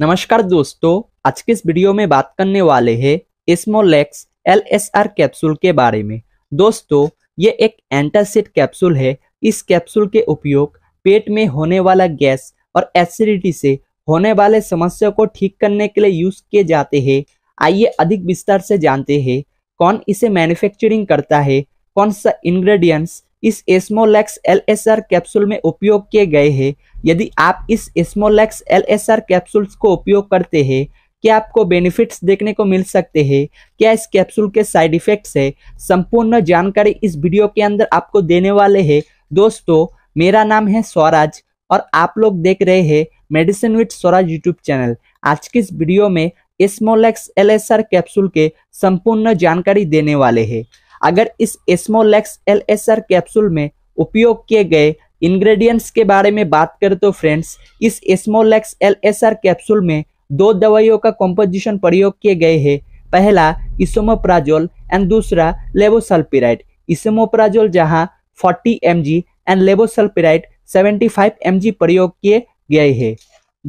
नमस्कार दोस्तों आज के इस वीडियो में बात करने वाले हैं Smolex L S R capsule के बारे में दोस्तों ये एक एंटासिड कैप्सूल है इस कैप्सूल के उपयोग पेट में होने वाला गैस और एसिडिटी से होने वाले समस्या को ठीक करने के लिए यूज किए जाते हैं आइए अधिक विस्तार से जानते हैं कौन इसे मैन्युफैक्चरिंग करता है कौन सा इंग्रेडिएंट्स इस एस्मोलैक्स एलएसआर कैप्सूल में उपयोग किए गए हैं यदि आप इस एस्मोलैक्स एलएसआर कैप्सूल्स को उपयोग करते हैं क्या आपको बेनिफिट्स देखने को मिल सकते हैं क्या इस कैप्सूल के साइड इफेक्ट्स है संपूर्ण जानकारी इस वीडियो के अंदर आपको देने वाले है दोस्तों मेरा नाम है स्वराज और आप लोग देख रहे हैं medicine with Swaraj YouTube channel आज की इस वीडियो में एस्मोलैक्स एल कैप्सूल के संपूर्ण जानकारी देने वाले हैं अगर इस Esmolex L S R capsule में उपयोग किए गए इंग्रेडिएंट्स के बारे में बात करें तो फ्रेंड्स इस Esmolex L S R capsule में दो दवाइयों का कॉम्पोजिशन प्रयोग किए गए हैं पहला इसोमोप्राजोल एंड दूसरा लेबोसल्पिराइड इसमोप्राजोल जहां 40 एम एंड लेबोसल्पिराइड 75 एम प्रयोग किए गए हैं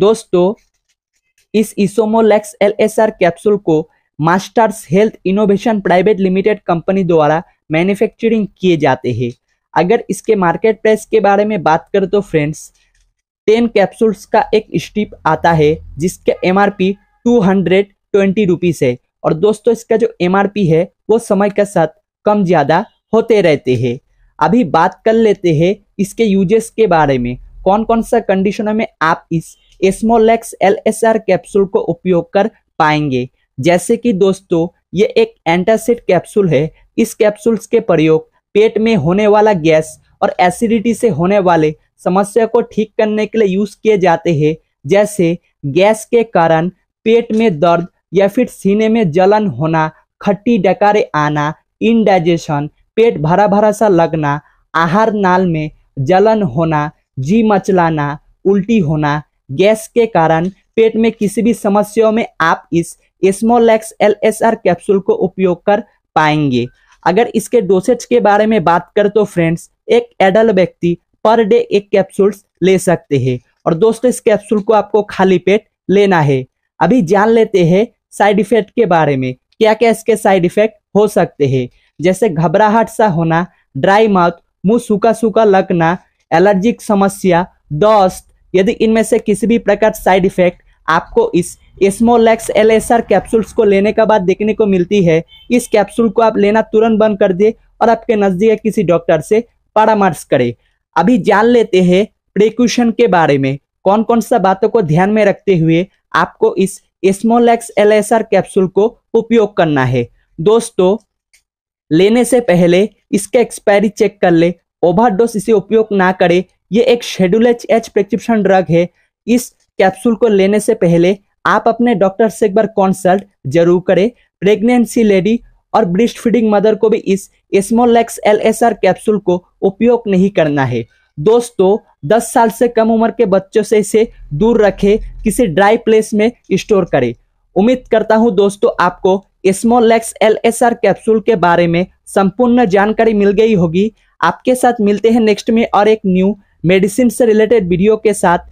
दोस्तों इस Isomolex L S R capsule को Masters health innovation private limited company द्वारा मैन्युफैक्चरिंग किए जाते हैं अगर इसके मार्केट प्राइस के बारे में बात करें तो फ्रेंड्स टेन कैप्सूल्स का एक स्टिप आता है जिसका M R P two hundred twenty rupees है और दोस्तों इसका जो एम आर पी है वो समय के साथ कम ज़्यादा होते रहते हैं अभी बात कर लेते हैं इसके यूजेस के बारे में कौन कौन सा कंडीशनों में आप इस Esmolax L S R capsule को उपयोग कर पाएंगे जैसे कि दोस्तों ये एक एंटासिड कैप्सूल है इस कैप्सूल्स के प्रयोग पेट में होने वाला गैस और एसिडिटी से होने वाले समस्या को ठीक करने के लिए यूज किए जाते हैं जैसे गैस के कारण पेट में दर्द या फिर सीने में जलन होना खट्टी डकारे आना इनडाइजेशन पेट भरा भरा सा लगना आहार नाल में जलन होना जी मचलाना उल्टी होना गैस के कारण पेट में किसी भी समस्याओं में आप इस X L S R capsule को उपयोग कर पाएंगे अगर इसके डोसेज के बारे में बात करें तो फ्रेंड्स एक एडल्ट व्यक्ति पर डे एक कैप्सूल ले सकते हैं और दोस्तों इस कैप्सूल को आपको खाली पेट लेना है अभी जान लेते हैं साइड इफेक्ट के बारे में क्या क्या इसके साइड इफेक्ट हो सकते हैं जैसे घबराहट सा होना ड्राई माउथ मुंह सूखा सूखा लगना एलर्जिक समस्या दस्त यदि इनमें से किसी भी प्रकार साइड इफेक्ट आपको इस Esmolax L S R capsules को लेने के बाद देखने को मिलती है इस कैप्सूल को आप लेना तुरंत बंद कर दे और आपके नज़दीक किसी डॉक्टर से परामर्श करें अभी जान लेते हैं प्रिक्यूशन के बारे में कौन कौन सा बातों को ध्यान में रखते हुए आपको इस Esmolax L S R capsule को उपयोग करना है दोस्तों लेने से पहले इसका एक्सपायरी चेक कर ले ओवरडोज इसे उपयोग ना करे ये एक schedule H H prescription drug है इस कैप्सूल को लेने से पहले आप अपने डॉक्टर से एक बार कंसल्ट जरूर करें प्रेगनेंसी लेडी और ब्रिस्ट फीडिंग मदर को भी इस Smolax L S R capsule को उपयोग नहीं करना है दोस्तों 10 साल से कम उम्र के बच्चों से इसे दूर रखें किसी ड्राई प्लेस में स्टोर करें उम्मीद करता हूं दोस्तों आपको Smolax L S R capsule के बारे में संपूर्ण जानकारी मिल गई होगी आपके साथ मिलते हैं नेक्स्ट में और एक न्यू मेडिसिन से रिलेटेड वीडियो के साथ